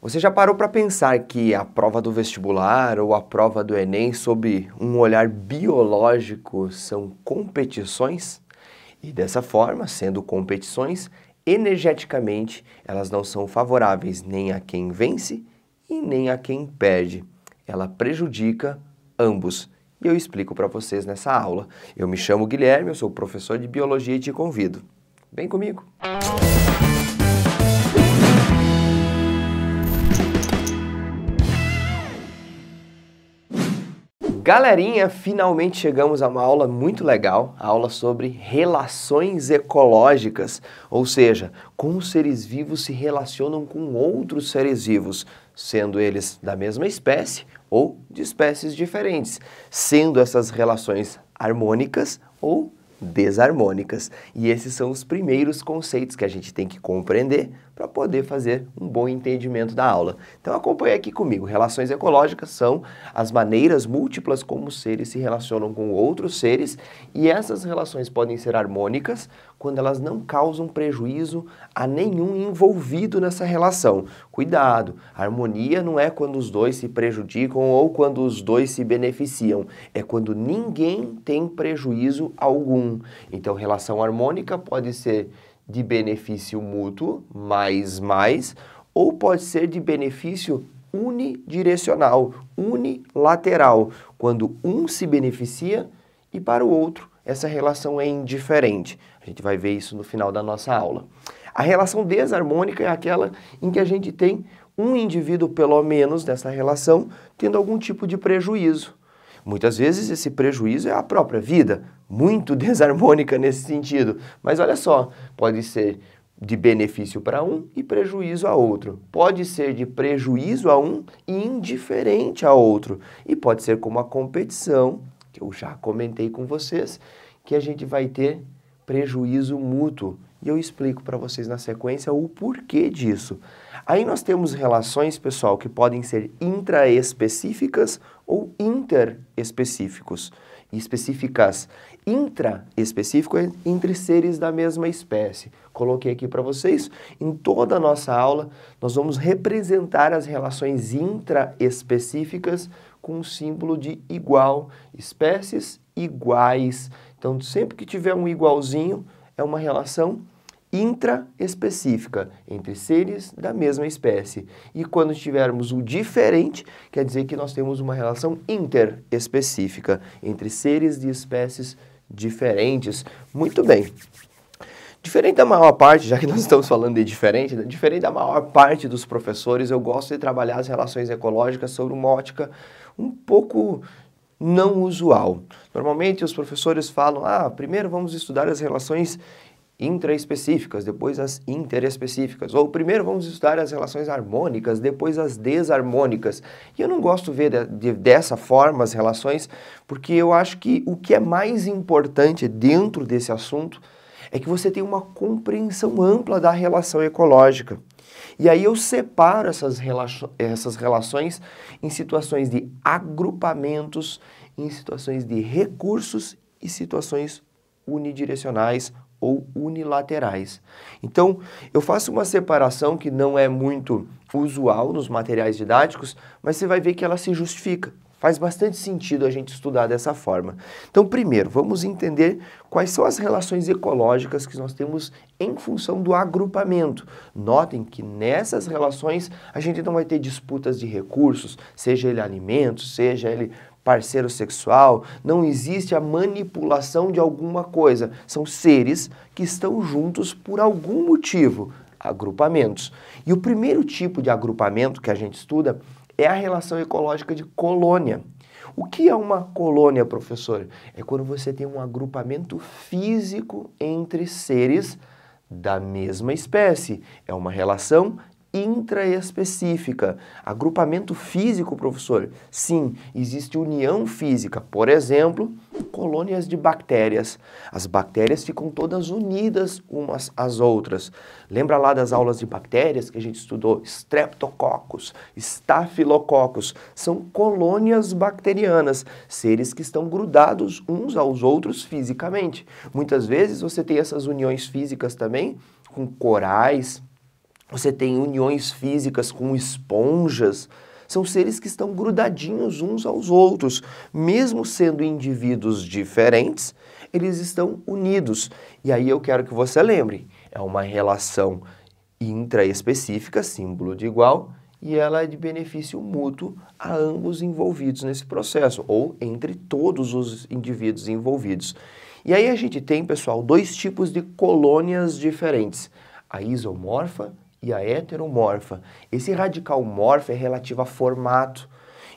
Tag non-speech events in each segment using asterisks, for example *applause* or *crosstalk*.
Você já parou para pensar que a prova do vestibular ou a prova do Enem sob um olhar biológico são competições? E dessa forma, sendo competições, energeticamente elas não são favoráveis nem a quem vence e nem a quem perde. Ela prejudica ambos. E eu explico para vocês nessa aula. Eu me chamo Guilherme, eu sou professor de biologia e te convido. Vem comigo. Música Galerinha, finalmente chegamos a uma aula muito legal, a aula sobre relações ecológicas, ou seja, como seres vivos se relacionam com outros seres vivos, sendo eles da mesma espécie ou de espécies diferentes, sendo essas relações harmônicas ou desarmônicas. E esses são os primeiros conceitos que a gente tem que compreender para poder fazer um bom entendimento da aula. Então acompanhe aqui comigo. Relações ecológicas são as maneiras múltiplas como seres se relacionam com outros seres e essas relações podem ser harmônicas quando elas não causam prejuízo a nenhum envolvido nessa relação. Cuidado, harmonia não é quando os dois se prejudicam ou quando os dois se beneficiam, é quando ninguém tem prejuízo algum. Então relação harmônica pode ser de benefício mútuo, mais, mais, ou pode ser de benefício unidirecional, unilateral, quando um se beneficia e para o outro essa relação é indiferente. A gente vai ver isso no final da nossa aula. A relação desarmônica é aquela em que a gente tem um indivíduo, pelo menos, nessa relação, tendo algum tipo de prejuízo. Muitas vezes esse prejuízo é a própria vida, muito *laughs* desarmônica nesse sentido. Mas olha só, pode ser de benefício para um e prejuízo a outro. Pode ser de prejuízo a um e indiferente a outro. E pode ser como a competição, que eu já comentei com vocês, que a gente vai ter prejuízo mútuo. E eu explico para vocês na sequência o porquê disso. Aí nós temos relações, pessoal, que podem ser intraespecíficas ou interespecíficos. Específicas. Intraespecífico é entre seres da mesma espécie. Coloquei aqui para vocês. Em toda a nossa aula, nós vamos representar as relações intraespecíficas com o símbolo de igual. Espécies iguais. Então, sempre que tiver um igualzinho, é uma relação intraespecífica entre seres da mesma espécie. E quando tivermos o diferente, quer dizer que nós temos uma relação interespecífica entre seres de espécies diferentes. Muito bem. Diferente da maior parte, já que nós estamos falando de diferente, né? diferente da maior parte dos professores, eu gosto de trabalhar as relações ecológicas sobre uma ótica um pouco não usual. Normalmente os professores falam: ah, primeiro vamos estudar as relações intraespecíficas, depois as interespecíficas. Ou primeiro vamos estudar as relações harmônicas, depois as desarmônicas. E eu não gosto ver de, de, dessa forma as relações, porque eu acho que o que é mais importante dentro desse assunto é que você tenha uma compreensão ampla da relação ecológica. E aí eu separo essas, relaço essas relações em situações de agrupamentos, em situações de recursos e situações unidirecionais ou unilaterais. Então, eu faço uma separação que não é muito usual nos materiais didáticos, mas você vai ver que ela se justifica. Faz bastante sentido a gente estudar dessa forma. Então, primeiro, vamos entender quais são as relações ecológicas que nós temos em função do agrupamento. Notem que nessas relações a gente não vai ter disputas de recursos, seja ele alimento, seja ele parceiro sexual, não existe a manipulação de alguma coisa. São seres que estão juntos por algum motivo, agrupamentos. E o primeiro tipo de agrupamento que a gente estuda é a relação ecológica de colônia. O que é uma colônia, professor? É quando você tem um agrupamento físico entre seres da mesma espécie. É uma relação intraespecífica. Agrupamento físico, professor? Sim, existe união física. Por exemplo, colônias de bactérias. As bactérias ficam todas unidas umas às outras. Lembra lá das aulas de bactérias que a gente estudou? Streptococcus, estafilococos. São colônias bacterianas, seres que estão grudados uns aos outros fisicamente. Muitas vezes você tem essas uniões físicas também com corais, você tem uniões físicas com esponjas, são seres que estão grudadinhos uns aos outros. Mesmo sendo indivíduos diferentes, eles estão unidos. E aí eu quero que você lembre: é uma relação intraespecífica, símbolo de igual, e ela é de benefício mútuo a ambos envolvidos nesse processo, ou entre todos os indivíduos envolvidos. E aí a gente tem, pessoal, dois tipos de colônias diferentes: a isomorfa e a heteromorfa. Esse radical morfa é relativo a formato.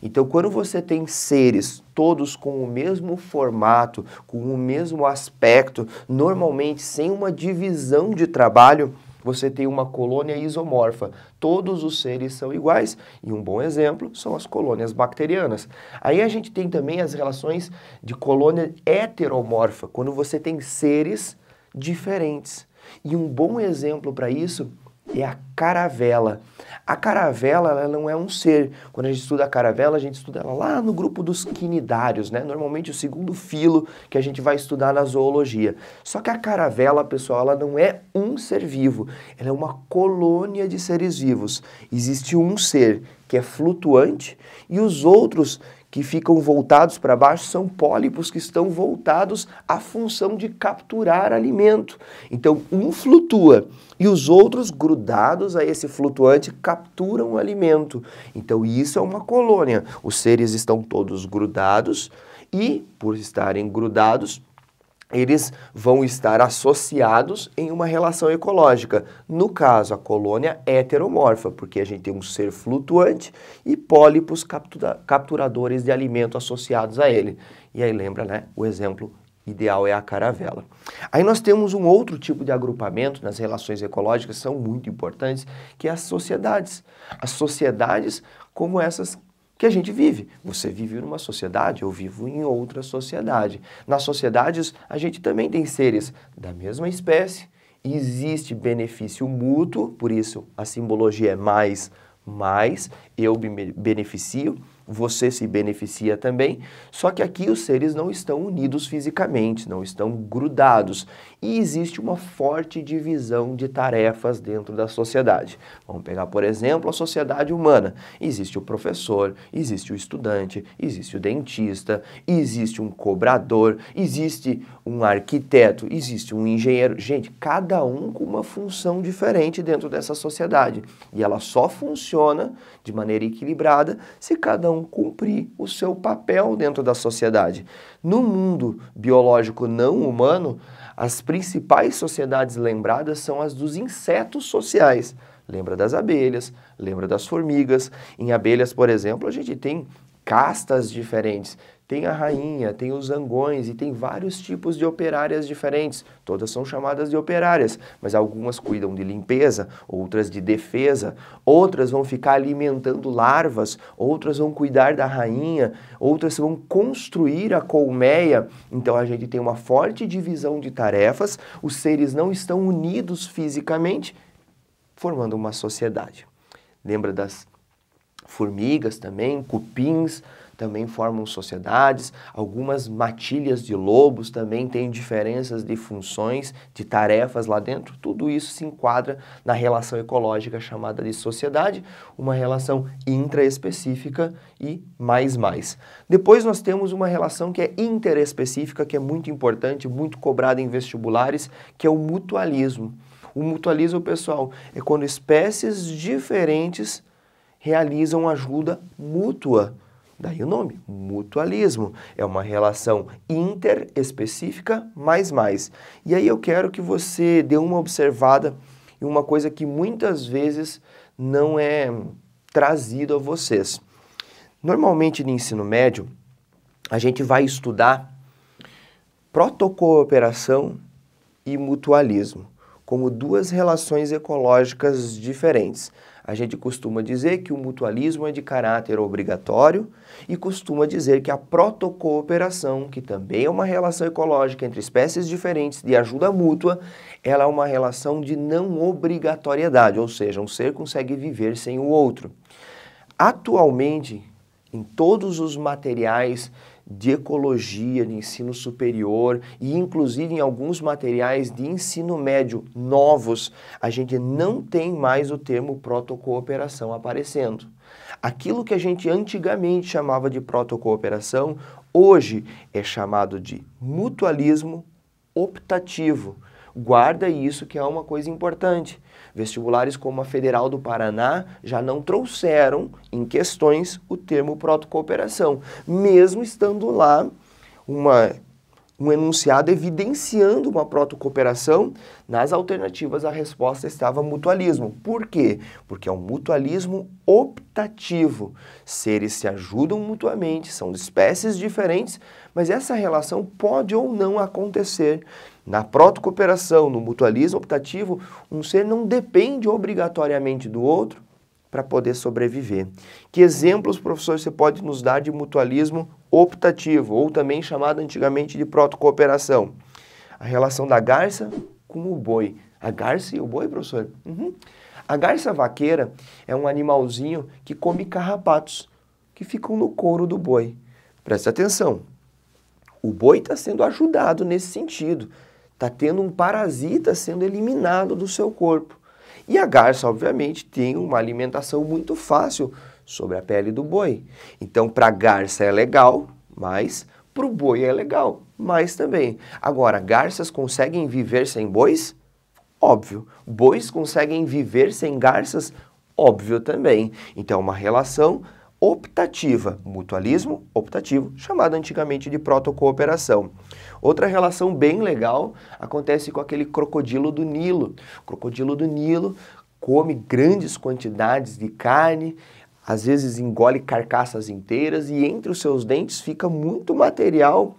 Então, quando você tem seres todos com o mesmo formato, com o mesmo aspecto, normalmente sem uma divisão de trabalho, você tem uma colônia isomorfa. Todos os seres são iguais, e um bom exemplo são as colônias bacterianas. Aí a gente tem também as relações de colônia heteromorfa, quando você tem seres diferentes. E um bom exemplo para isso é a caravela. A caravela ela não é um ser. Quando a gente estuda a caravela, a gente estuda ela lá no grupo dos quinidários, né? Normalmente o segundo filo que a gente vai estudar na zoologia. Só que a caravela, pessoal, ela não é um ser vivo. Ela é uma colônia de seres vivos. Existe um ser que é flutuante e os outros que ficam voltados para baixo são pólipos que estão voltados à função de capturar alimento. Então, um flutua e os outros, grudados a esse flutuante, capturam o alimento. Então, isso é uma colônia. Os seres estão todos grudados e, por estarem grudados, eles vão estar associados em uma relação ecológica. No caso, a colônia é heteromorfa, porque a gente tem um ser flutuante e pólipos captura capturadores de alimento associados a ele. E aí lembra, né, o exemplo ideal é a caravela. Aí nós temos um outro tipo de agrupamento nas relações ecológicas, são muito importantes, que é as sociedades. As sociedades como essas que a gente vive. Você vive numa sociedade, eu vivo em outra sociedade. Nas sociedades, a gente também tem seres da mesma espécie, existe benefício mútuo, por isso a simbologia é mais, mais, eu me beneficio você se beneficia também, só que aqui os seres não estão unidos fisicamente, não estão grudados e existe uma forte divisão de tarefas dentro da sociedade. Vamos pegar, por exemplo, a sociedade humana. Existe o professor, existe o estudante, existe o dentista, existe um cobrador, existe um arquiteto, existe um engenheiro. Gente, cada um com uma função diferente dentro dessa sociedade e ela só funciona de maneira equilibrada se cada um cumprir o seu papel dentro da sociedade. No mundo biológico não humano, as principais sociedades lembradas são as dos insetos sociais. Lembra das abelhas, lembra das formigas. Em abelhas, por exemplo, a gente tem castas diferentes tem a rainha, tem os zangões e tem vários tipos de operárias diferentes. Todas são chamadas de operárias, mas algumas cuidam de limpeza, outras de defesa, outras vão ficar alimentando larvas, outras vão cuidar da rainha, outras vão construir a colmeia. Então a gente tem uma forte divisão de tarefas, os seres não estão unidos fisicamente, formando uma sociedade. Lembra das formigas também, cupins, também formam sociedades, algumas matilhas de lobos também têm diferenças de funções, de tarefas lá dentro. Tudo isso se enquadra na relação ecológica chamada de sociedade, uma relação intraespecífica e mais mais. Depois nós temos uma relação que é interespecífica, que é muito importante, muito cobrada em vestibulares, que é o mutualismo. O mutualismo, pessoal, é quando espécies diferentes realizam ajuda mútua Daí o nome, mutualismo. É uma relação interespecífica mais mais. E aí eu quero que você dê uma observada em uma coisa que muitas vezes não é trazido a vocês. Normalmente no ensino médio, a gente vai estudar protocooperação e mutualismo como duas relações ecológicas diferentes. A gente costuma dizer que o mutualismo é de caráter obrigatório e costuma dizer que a protocooperação, que também é uma relação ecológica entre espécies diferentes de ajuda mútua, ela é uma relação de não obrigatoriedade, ou seja, um ser consegue viver sem o outro. Atualmente, em todos os materiais de ecologia, de ensino superior e inclusive em alguns materiais de ensino médio novos, a gente não tem mais o termo protocooperação aparecendo. Aquilo que a gente antigamente chamava de protocooperação, hoje é chamado de mutualismo optativo. Guarda isso que é uma coisa importante. Vestibulares como a Federal do Paraná já não trouxeram em questões o termo protocooperação, mesmo estando lá uma um enunciado evidenciando uma protocooperação, nas alternativas a resposta estava mutualismo. Por quê? Porque é um mutualismo optativo. Seres se ajudam mutuamente, são espécies diferentes, mas essa relação pode ou não acontecer. Na protocooperação, no mutualismo optativo, um ser não depende obrigatoriamente do outro, para poder sobreviver. Que exemplos, professor, você pode nos dar de mutualismo optativo, ou também chamado antigamente de protocooperação? A relação da garça com o boi. A garça e o boi, professor? Uhum. A garça vaqueira é um animalzinho que come carrapatos, que ficam no couro do boi. Presta atenção. O boi está sendo ajudado nesse sentido. Está tendo um parasita sendo eliminado do seu corpo. E a garça, obviamente, tem uma alimentação muito fácil sobre a pele do boi. Então, para a garça é legal, mas para o boi é legal, mas também. Agora, garças conseguem viver sem bois? Óbvio. Bois conseguem viver sem garças? Óbvio também. Então, é uma relação optativa, mutualismo optativo, chamado antigamente de protocooperação. Outra relação bem legal acontece com aquele crocodilo do Nilo. O crocodilo do Nilo come grandes quantidades de carne, às vezes engole carcaças inteiras e entre os seus dentes fica muito material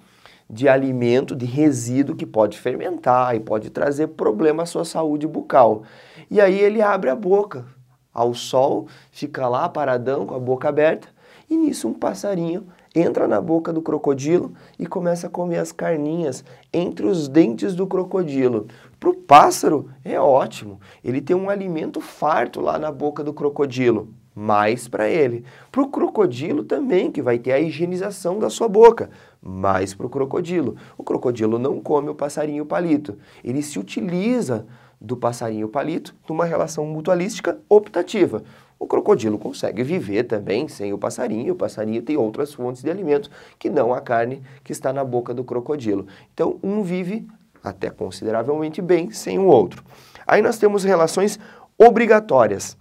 de alimento, de resíduo que pode fermentar e pode trazer problema à sua saúde bucal. E aí ele abre a boca ao sol, fica lá paradão com a boca aberta, e nisso um passarinho entra na boca do crocodilo e começa a comer as carninhas entre os dentes do crocodilo. Para o pássaro é ótimo, ele tem um alimento farto lá na boca do crocodilo, mais para ele. Para o crocodilo também, que vai ter a higienização da sua boca, mais para o crocodilo. O crocodilo não come o passarinho palito, ele se utiliza do passarinho palito numa relação mutualística optativa. O crocodilo consegue viver também sem o passarinho, o passarinho tem outras fontes de alimento que não a carne que está na boca do crocodilo. Então, um vive até consideravelmente bem sem o outro. Aí nós temos relações obrigatórias,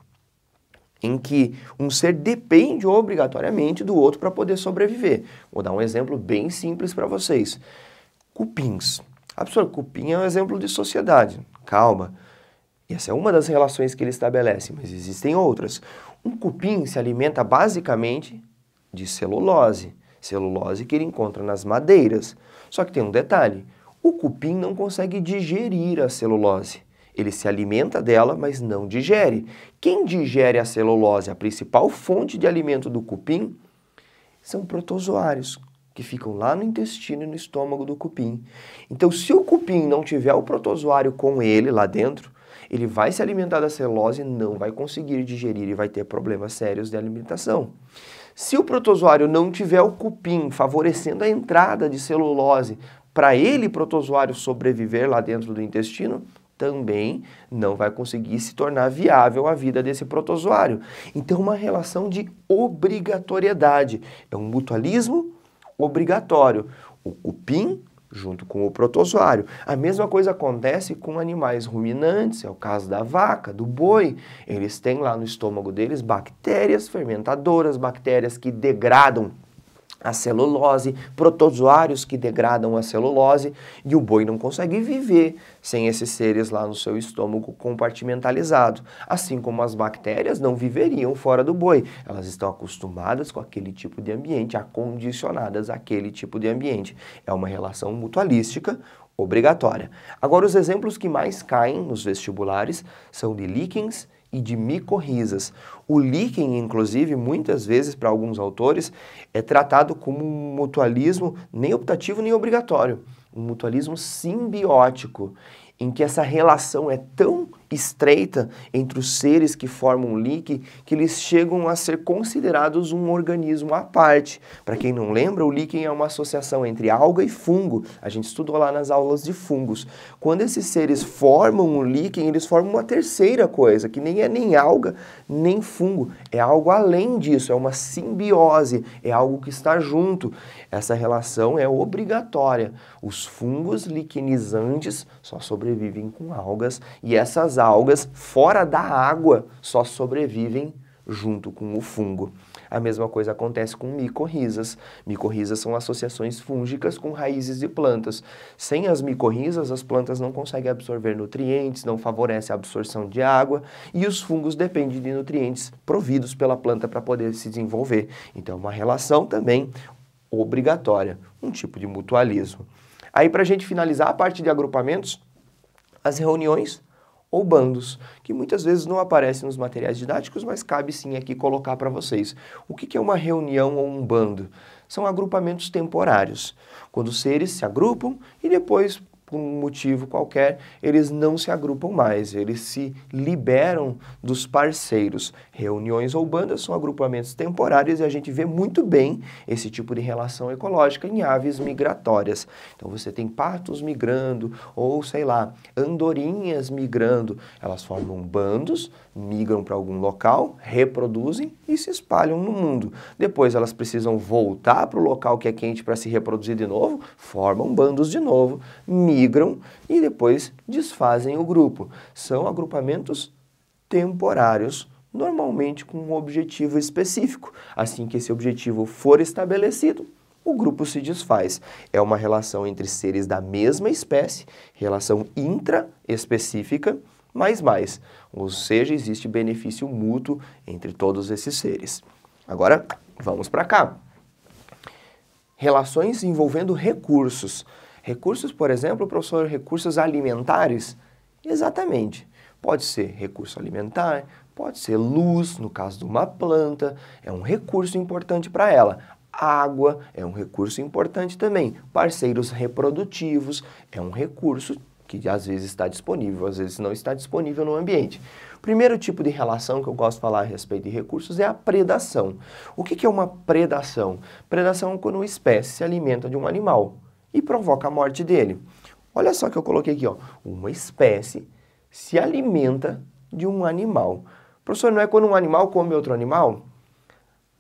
em que um ser depende obrigatoriamente do outro para poder sobreviver. Vou dar um exemplo bem simples para vocês. Cupins. A Cupim é um exemplo de sociedade. Calma. Essa é uma das relações que ele estabelece, mas existem outras. Um cupim se alimenta basicamente de celulose, celulose que ele encontra nas madeiras. Só que tem um detalhe: o cupim não consegue digerir a celulose. Ele se alimenta dela, mas não digere. Quem digere a celulose, a principal fonte de alimento do cupim, são protozoários, que ficam lá no intestino e no estômago do cupim. Então, se o cupim não tiver o protozoário com ele lá dentro, ele vai se alimentar da celulose e não vai conseguir digerir e vai ter problemas sérios de alimentação. Se o protozoário não tiver o cupim favorecendo a entrada de celulose para ele, protozoário, sobreviver lá dentro do intestino, também não vai conseguir se tornar viável a vida desse protozoário. Então, é uma relação de obrigatoriedade. É um mutualismo obrigatório. O cupim junto com o protozoário. A mesma coisa acontece com animais ruminantes, é o caso da vaca, do boi. Eles têm lá no estômago deles bactérias fermentadoras, bactérias que degradam a celulose, protozoários que degradam a celulose, e o boi não consegue viver sem esses seres lá no seu estômago compartimentalizado. Assim como as bactérias não viveriam fora do boi, elas estão acostumadas com aquele tipo de ambiente, acondicionadas àquele tipo de ambiente. É uma relação mutualística obrigatória. Agora, os exemplos que mais caem nos vestibulares são de líquens e de micorrizas. O líquen, inclusive, muitas vezes para alguns autores, é tratado como um mutualismo nem optativo nem obrigatório, um mutualismo simbiótico, em que essa relação é tão estreita entre os seres que formam o líqui que eles chegam a ser considerados um organismo à parte. Para quem não lembra, o líquen é uma associação entre alga e fungo. A gente estudou lá nas aulas de fungos. Quando esses seres formam o líquen, eles formam uma terceira coisa, que nem é nem alga, nem fungo. É algo além disso, é uma simbiose, é algo que está junto. Essa relação é obrigatória. Os fungos liquenizantes só sobrevivem com algas e essas algas fora da água só sobrevivem junto com o fungo. A mesma coisa acontece com micorrizas. Micorrizas são associações fúngicas com raízes de plantas. Sem as micorrizas, as plantas não conseguem absorver nutrientes, não favorece a absorção de água e os fungos dependem de nutrientes providos pela planta para poder se desenvolver. Então, é uma relação também obrigatória, um tipo de mutualismo. Aí, para a gente finalizar a parte de agrupamentos, as reuniões ou bandos, que muitas vezes não aparecem nos materiais didáticos, mas cabe sim aqui colocar para vocês. O que, é uma reunião ou um bando? São agrupamentos temporários, quando os seres se agrupam e depois por um motivo qualquer, eles não se agrupam mais, eles se liberam dos parceiros. Reuniões ou bandas são agrupamentos temporários e a gente vê muito bem esse tipo de relação ecológica em aves migratórias. Então você tem patos migrando ou, sei lá, andorinhas migrando. Elas formam bandos, migram para algum local, reproduzem e se espalham no mundo. Depois elas precisam voltar para o local que é quente para se reproduzir de novo, formam bandos de novo, migram migram e depois desfazem o grupo. São agrupamentos temporários, normalmente com um objetivo específico. Assim que esse objetivo for estabelecido, o grupo se desfaz. É uma relação entre seres da mesma espécie, relação intraespecífica, mais mais. Ou seja, existe benefício mútuo entre todos esses seres. Agora, vamos para cá. Relações envolvendo recursos. Recursos, por exemplo, professor, recursos alimentares? Exatamente. Pode ser recurso alimentar, pode ser luz, no caso de uma planta, é um recurso importante para ela. Água é um recurso importante também. Parceiros reprodutivos é um recurso que às vezes está disponível, às vezes não está disponível no ambiente. Primeiro tipo de relação que eu gosto de falar a respeito de recursos é a predação. O que, que é uma predação? Predação é quando uma espécie se alimenta de um animal e provoca a morte dele. Olha só que eu coloquei aqui, ó, uma espécie se alimenta de um animal. Professor, não é quando um animal come outro animal?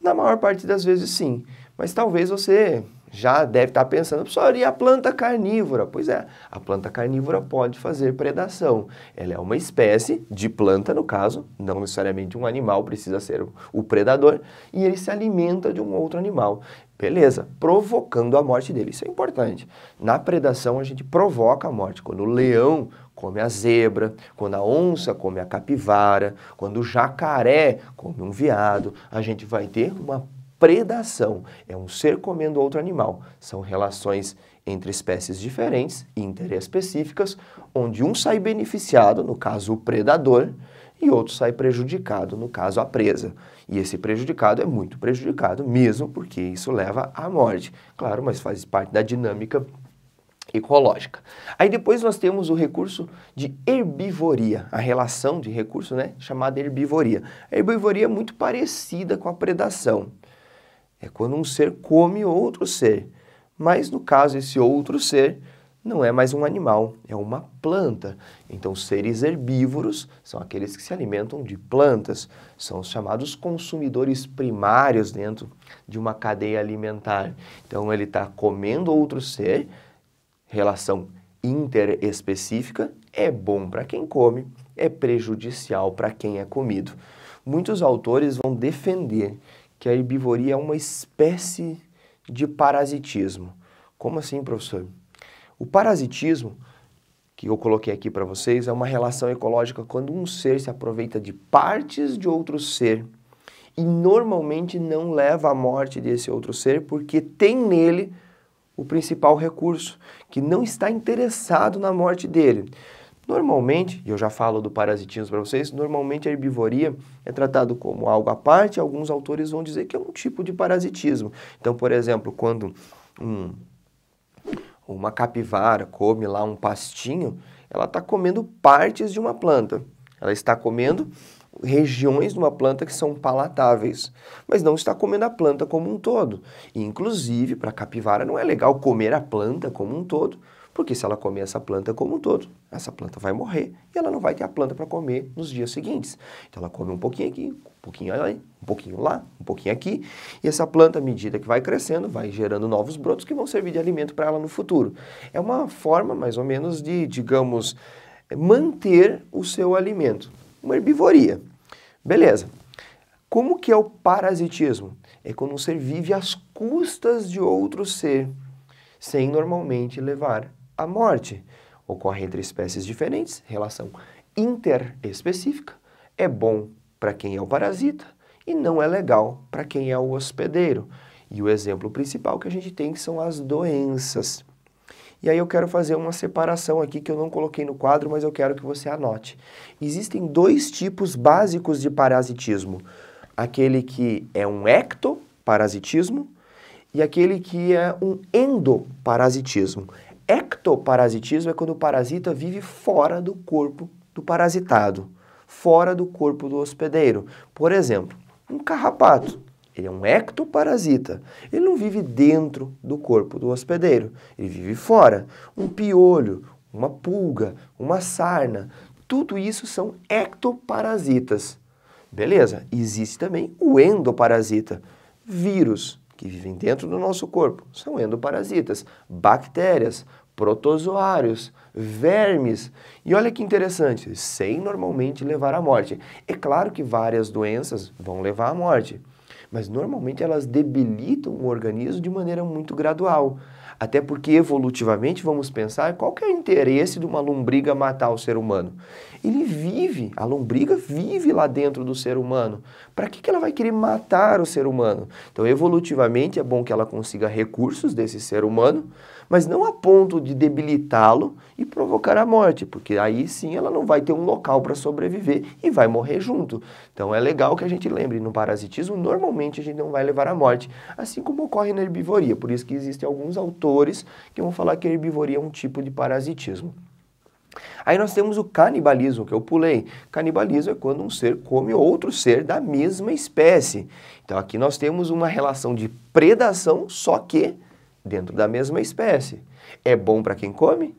Na maior parte das vezes sim, mas talvez você já deve estar tá pensando, pessoal e a planta carnívora? Pois é, a planta carnívora pode fazer predação. Ela é uma espécie de planta, no caso, não necessariamente um animal precisa ser o predador, e ele se alimenta de um outro animal. Beleza, provocando a morte dele. Isso é importante. Na predação, a gente provoca a morte. Quando o leão come a zebra, quando a onça come a capivara, quando o jacaré come um veado, a gente vai ter uma predação. É um ser comendo outro animal. São relações entre espécies diferentes, interespecíficas, onde um sai beneficiado, no caso o predador, e outro sai prejudicado, no caso a presa. E esse prejudicado é muito prejudicado mesmo, porque isso leva à morte. Claro, mas faz parte da dinâmica ecológica. Aí depois nós temos o recurso de herbivoria, a relação de recurso, né, chamada herbivoria. A herbivoria é muito parecida com a predação. É quando um ser come outro ser. Mas no caso, esse outro ser não é mais um animal, é uma planta. Então, seres herbívoros são aqueles que se alimentam de plantas, são os chamados consumidores primários dentro de uma cadeia alimentar. Então, ele está comendo outro ser, relação interespecífica, é bom para quem come, é prejudicial para quem é comido. Muitos autores vão defender que a herbivoria é uma espécie de parasitismo. Como assim, professor? O parasitismo, que eu coloquei aqui para vocês, é uma relação ecológica quando um ser se aproveita de partes de outro ser e normalmente não leva à morte desse outro ser porque tem nele o principal recurso, que não está interessado na morte dele. Normalmente, e eu já falo do parasitismo para vocês, normalmente a herbivoria é tratado como algo à parte, alguns autores vão dizer que é um tipo de parasitismo. Então, por exemplo, quando um, uma capivara come lá um pastinho, ela está comendo partes de uma planta. Ela está comendo regiões de uma planta que são palatáveis, mas não está comendo a planta como um todo. E, inclusive, para a capivara não é legal comer a planta como um todo, porque se ela comer essa planta como um todo, essa planta vai morrer e ela não vai ter a planta para comer nos dias seguintes. Então ela come um pouquinho aqui, um pouquinho ali, um pouquinho lá, um pouquinho aqui, e essa planta, à medida que vai crescendo, vai gerando novos brotos que vão servir de alimento para ela no futuro. É uma forma, mais ou menos, de, digamos, manter o seu alimento. Uma herbivoria. Beleza. Como que é o parasitismo? É quando um ser vive às custas de outro ser, sem normalmente levar a morte. Ocorre entre espécies diferentes, relação interespecífica, é bom para quem é o parasita e não é legal para quem é o hospedeiro. E o exemplo principal que a gente tem são as doenças. E aí eu quero fazer uma separação aqui que eu não coloquei no quadro, mas eu quero que você anote. Existem dois tipos básicos de parasitismo. Aquele que é um ectoparasitismo e aquele que é um endoparasitismo. Ectoparasitismo é quando o parasita vive fora do corpo do parasitado, fora do corpo do hospedeiro. Por exemplo, um carrapato. Ele é um ectoparasita. Ele não vive dentro do corpo do hospedeiro, ele vive fora. Um piolho, uma pulga, uma sarna, tudo isso são ectoparasitas. Beleza, existe também o endoparasita, vírus que vivem dentro do nosso corpo, são endoparasitas, bactérias, protozoários, vermes. E olha que interessante, sem normalmente levar à morte. É claro que várias doenças vão levar à morte, mas normalmente elas debilitam o organismo de maneira muito gradual. Até porque evolutivamente vamos pensar qual que é o interesse de uma lombriga matar o ser humano. Ele vive, a lombriga vive lá dentro do ser humano. Para que, que ela vai querer matar o ser humano? Então, evolutivamente é bom que ela consiga recursos desse ser humano mas não a ponto de debilitá-lo e provocar a morte, porque aí sim ela não vai ter um local para sobreviver e vai morrer junto. Então é legal que a gente lembre, no parasitismo normalmente a gente não vai levar à morte, assim como ocorre na herbivoria, por isso que existem alguns autores que vão falar que a herbivoria é um tipo de parasitismo. Aí nós temos o canibalismo, que eu pulei. Canibalismo é quando um ser come outro ser da mesma espécie. Então aqui nós temos uma relação de predação, só que dentro da mesma espécie. É bom para quem come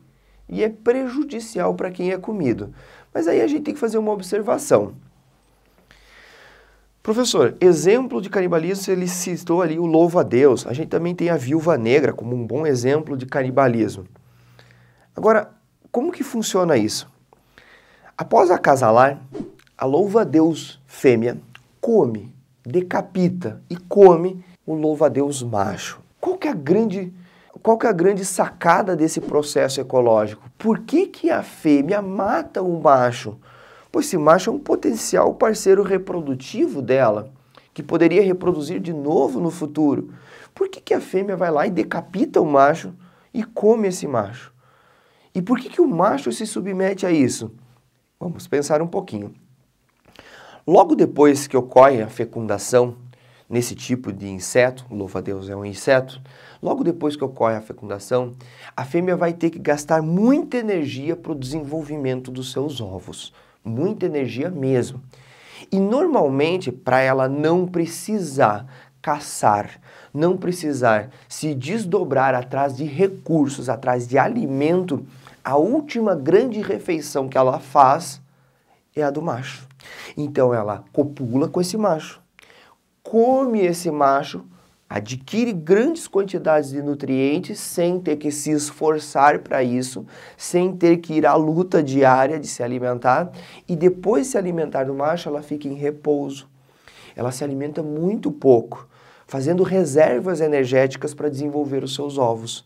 e é prejudicial para quem é comido. Mas aí a gente tem que fazer uma observação. Professor, exemplo de canibalismo, ele citou ali o louvo a Deus. A gente também tem a viúva negra como um bom exemplo de canibalismo. Agora, como que funciona isso? Após acasalar, a louva a Deus fêmea come, decapita e come o louva a Deus macho. Qual que é a grande, qual que é a grande sacada desse processo ecológico? Por que, que a fêmea mata o macho? Pois esse macho é um potencial parceiro reprodutivo dela, que poderia reproduzir de novo no futuro. Por que, que a fêmea vai lá e decapita o macho e come esse macho? E por que, que o macho se submete a isso? Vamos pensar um pouquinho. Logo depois que ocorre a fecundação, nesse tipo de inseto, louva a Deus é um inseto, logo depois que ocorre a fecundação, a fêmea vai ter que gastar muita energia para o desenvolvimento dos seus ovos, muita energia mesmo. E normalmente, para ela não precisar caçar, não precisar se desdobrar atrás de recursos, atrás de alimento, a última grande refeição que ela faz é a do macho. Então ela copula com esse macho come esse macho, adquire grandes quantidades de nutrientes sem ter que se esforçar para isso, sem ter que ir à luta diária de se alimentar, e depois de se alimentar do macho, ela fica em repouso. Ela se alimenta muito pouco, fazendo reservas energéticas para desenvolver os seus ovos.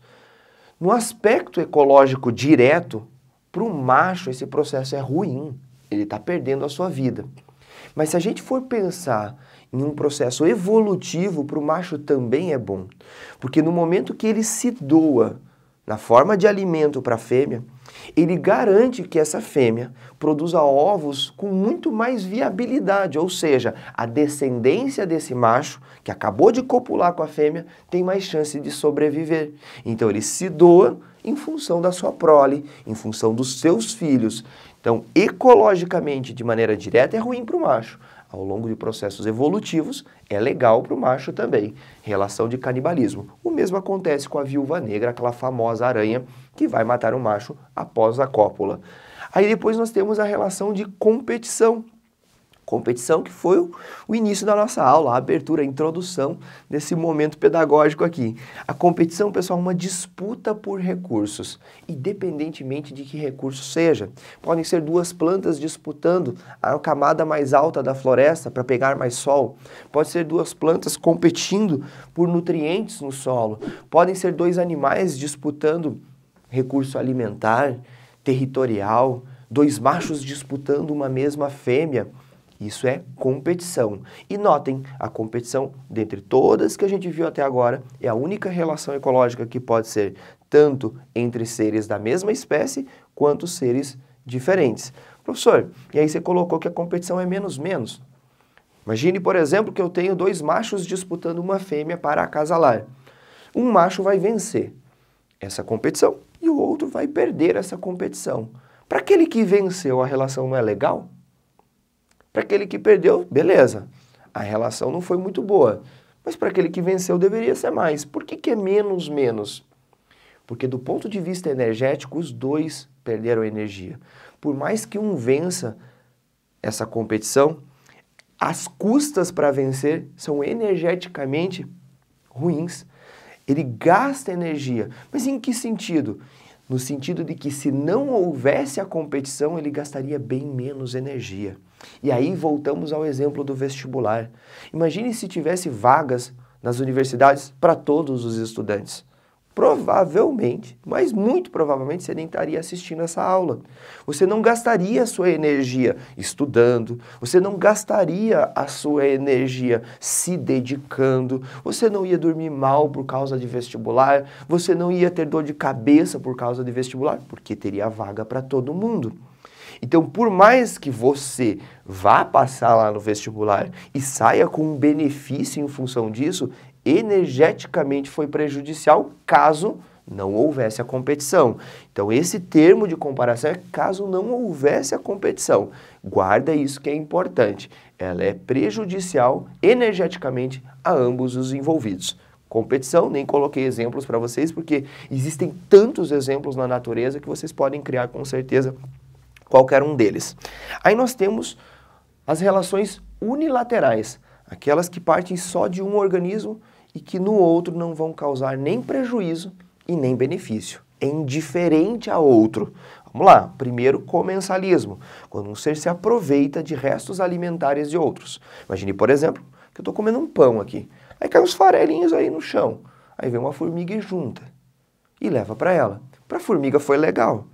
No aspecto ecológico direto, para o macho esse processo é ruim, ele está perdendo a sua vida. Mas se a gente for pensar em um processo evolutivo para o macho também é bom. Porque no momento que ele se doa na forma de alimento para a fêmea, ele garante que essa fêmea produza ovos com muito mais viabilidade, ou seja, a descendência desse macho, que acabou de copular com a fêmea, tem mais chance de sobreviver. Então ele se doa em função da sua prole, em função dos seus filhos. Então, ecologicamente, de maneira direta, é ruim para o macho ao longo de processos evolutivos, é legal para o macho também. Relação de canibalismo. O mesmo acontece com a viúva negra, aquela famosa aranha que vai matar o macho após a cópula. Aí depois nós temos a relação de competição competição, que foi o, o, início da nossa aula, a abertura, a introdução desse momento pedagógico aqui. A competição, pessoal, é uma disputa por recursos, independentemente de que recurso seja. Podem ser duas plantas disputando a camada mais alta da floresta para pegar mais sol, pode ser duas plantas competindo por nutrientes no solo, podem ser dois animais disputando recurso alimentar, territorial, dois machos disputando uma mesma fêmea. Isso é competição. E notem, a competição, dentre todas que a gente viu até agora, é a única relação ecológica que pode ser tanto entre seres da mesma espécie quanto seres diferentes. Professor, e aí você colocou que a competição é menos menos. Imagine, por exemplo, que eu tenho dois machos disputando uma fêmea para acasalar. Um macho vai vencer essa competição e o outro vai perder essa competição. Para aquele que venceu, a relação não é legal? Para aquele que perdeu, beleza, a relação não foi muito boa. Mas para aquele que venceu, deveria ser mais. Por que, que é menos, menos? Porque do ponto de vista energético, os dois perderam energia. Por mais que um vença essa competição, as custas para vencer são energeticamente ruins. Ele gasta energia. Mas em que sentido? No sentido de que se não houvesse a competição, ele gastaria bem menos energia. E aí voltamos ao exemplo do vestibular. Imagine se tivesse vagas nas universidades para todos os estudantes. Provavelmente, mas muito provavelmente, você nem estaria assistindo essa aula. Você não gastaria a sua energia estudando, você não gastaria a sua energia se dedicando, você não ia dormir mal por causa de vestibular, você não ia ter dor de cabeça por causa de vestibular, porque teria vaga para todo mundo. Então, por mais que você vá passar lá no vestibular e saia com um benefício em função disso, energeticamente foi prejudicial caso não houvesse a competição. Então, esse termo de comparação é caso não houvesse a competição. Guarda isso que é importante. Ela é prejudicial energeticamente a ambos os envolvidos. Competição, nem coloquei exemplos para vocês, porque existem tantos exemplos na natureza que vocês podem criar com certeza qualquer um deles. Aí nós temos as relações unilaterais, aquelas que partem só de um organismo e que no outro não vão causar nem prejuízo e nem benefício. É indiferente a outro. Vamos lá, primeiro comensalismo, quando um ser se aproveita de restos alimentares de outros. Imagine, por exemplo, que eu estou comendo um pão aqui, aí caem uns farelinhos aí no chão, aí vem uma formiga e junta e leva para ela. Para a formiga foi legal,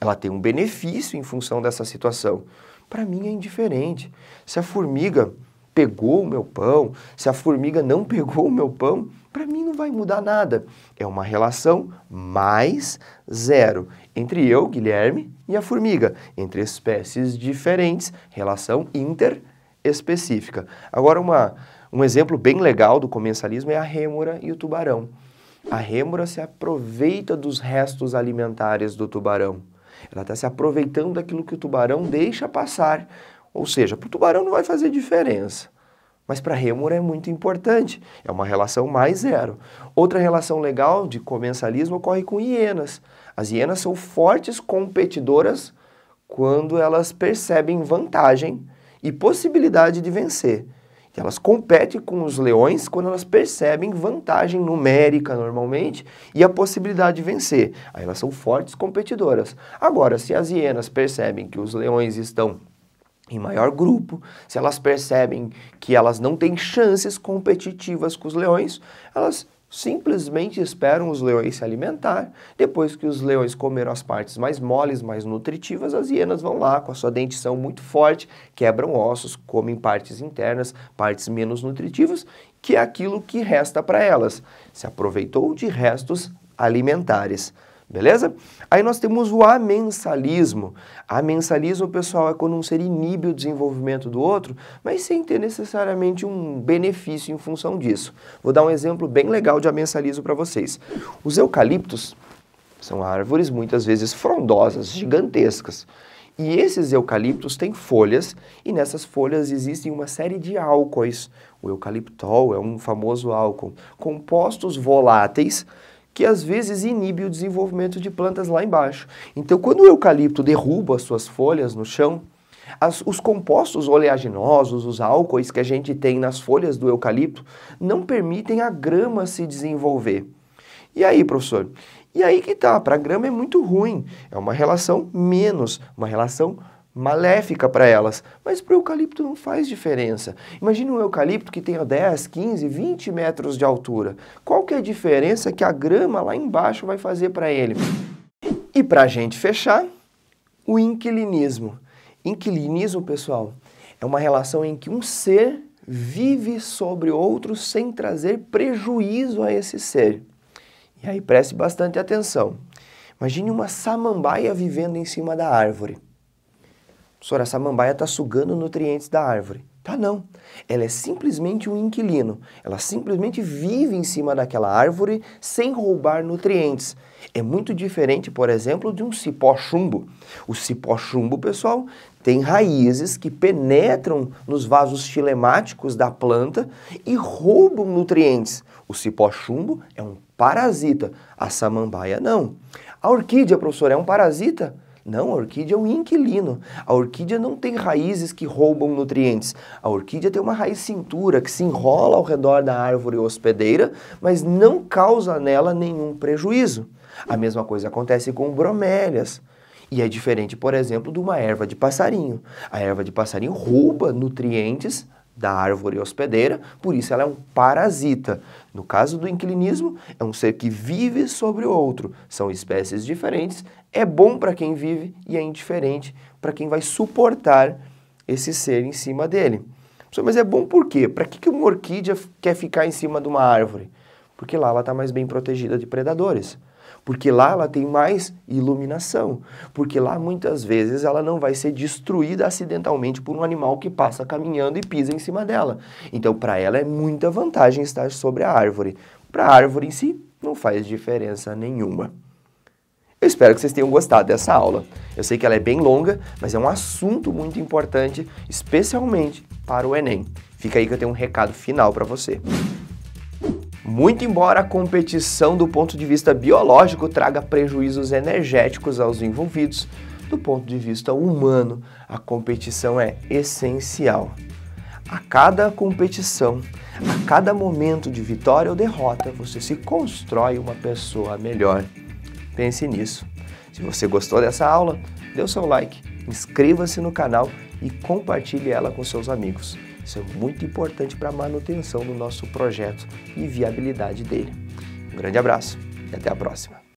ela tem um benefício em função dessa situação. Para mim é indiferente. Se a formiga pegou o meu pão, se a formiga não *laughs* pegou o meu pão, para mim não vai mudar nada. É uma relação mais zero entre eu, Guilherme, e a formiga, entre espécies diferentes, relação interespecífica. Agora uma um exemplo bem legal do comensalismo é a rêmora e o tubarão. A rêmora se aproveita dos restos alimentares do tubarão. Ela está se aproveitando daquilo que o tubarão deixa passar. Ou seja, para o tubarão não vai fazer diferença. Mas para a rêmora é muito importante. É uma relação mais zero. Outra relação legal de comensalismo ocorre com hienas. As hienas são fortes competidoras quando elas percebem vantagem e possibilidade de vencer elas competem com os leões quando elas percebem vantagem numérica normalmente e a possibilidade de vencer. Aí elas são fortes competidoras. Agora, se as hienas percebem que os leões estão em maior grupo, se elas percebem que elas não têm chances competitivas com os leões, elas simplesmente esperam os leões se alimentar. Depois que os leões comeram as partes mais moles, mais nutritivas, as hienas vão lá com a sua dentição muito forte, quebram ossos, comem partes internas, partes menos nutritivas, que é aquilo que resta para elas. Se aproveitou de restos alimentares. Beleza? Aí nós temos o amensalismo. Amensalismo, pessoal, é quando um ser inibe o desenvolvimento do outro, mas sem ter necessariamente um benefício em função disso. Vou dar um exemplo bem legal de amensalismo para vocês. Os eucaliptos são árvores muitas vezes frondosas, gigantescas. E esses eucaliptos têm folhas, e nessas folhas existem uma série de álcoois. O eucaliptol é um famoso álcool, compostos voláteis que às vezes inibe o desenvolvimento de plantas lá embaixo. Então, quando o eucalipto derruba as suas folhas no chão, as, os compostos oleaginosos, os álcoois que a gente tem nas folhas do eucalipto, não permitem a grama se desenvolver. E aí, professor? E aí que tá, para a grama é muito ruim. É uma relação menos, uma relação maléfica para elas, mas para o eucalipto não faz diferença. Imagina um eucalipto que tenha 10, 15, 20 metros de altura. Qual que é a diferença que a grama lá embaixo vai fazer para ele? E para a gente fechar, o inquilinismo. Inquilinismo, pessoal, é uma relação em que um ser vive sobre outro sem trazer prejuízo a esse ser. E aí preste bastante atenção. Imagine uma samambaia vivendo em cima da árvore. Senhora, a samambaia está sugando nutrientes da árvore. Tá não. Ela é simplesmente um inquilino. Ela simplesmente vive em cima daquela árvore sem roubar nutrientes. É muito diferente, por exemplo, de um cipó chumbo. O cipó chumbo, pessoal, tem raízes que penetram nos vasos filemáticos da planta e roubam nutrientes. O cipó chumbo é um parasita, a samambaia não. A orquídea, professor, é um parasita? Não, a orquídea é um inquilino. A orquídea não tem raízes que roubam nutrientes. A orquídea tem uma raiz cintura que se enrola ao redor da árvore hospedeira, mas não causa nela nenhum prejuízo. A mesma coisa acontece com bromélias. E é diferente, por exemplo, de uma erva de passarinho. A erva de passarinho rouba nutrientes da árvore hospedeira, por isso ela é um parasita. No caso do inquilinismo, é um ser que vive sobre o outro. São espécies diferentes, é bom para quem vive e é indiferente para quem vai suportar esse ser em cima dele. Mas é bom por quê? Para que, que uma orquídea quer ficar em cima de uma árvore? Porque lá ela está mais bem protegida de predadores. Porque lá ela tem mais iluminação. Porque lá muitas vezes ela não vai ser destruída acidentalmente por um animal que passa caminhando e pisa em cima dela. Então, para ela é muita vantagem estar sobre a árvore. Para a árvore em si, não faz diferença nenhuma. Eu espero que vocês tenham gostado dessa aula. Eu sei que ela é bem longa, mas é um assunto muito importante, especialmente para o Enem. Fica aí que eu tenho um recado final para você. Muito embora a competição do ponto de vista biológico traga prejuízos energéticos aos envolvidos, do ponto de vista humano, a competição é essencial. A cada competição, a cada momento de vitória ou derrota, você se constrói uma pessoa melhor. Pense nisso. Se você gostou dessa aula, dê o seu like, inscreva-se no canal e compartilhe ela com seus amigos. Isso é muito importante para a manutenção do nosso projeto e viabilidade dele. Um grande abraço e até a próxima!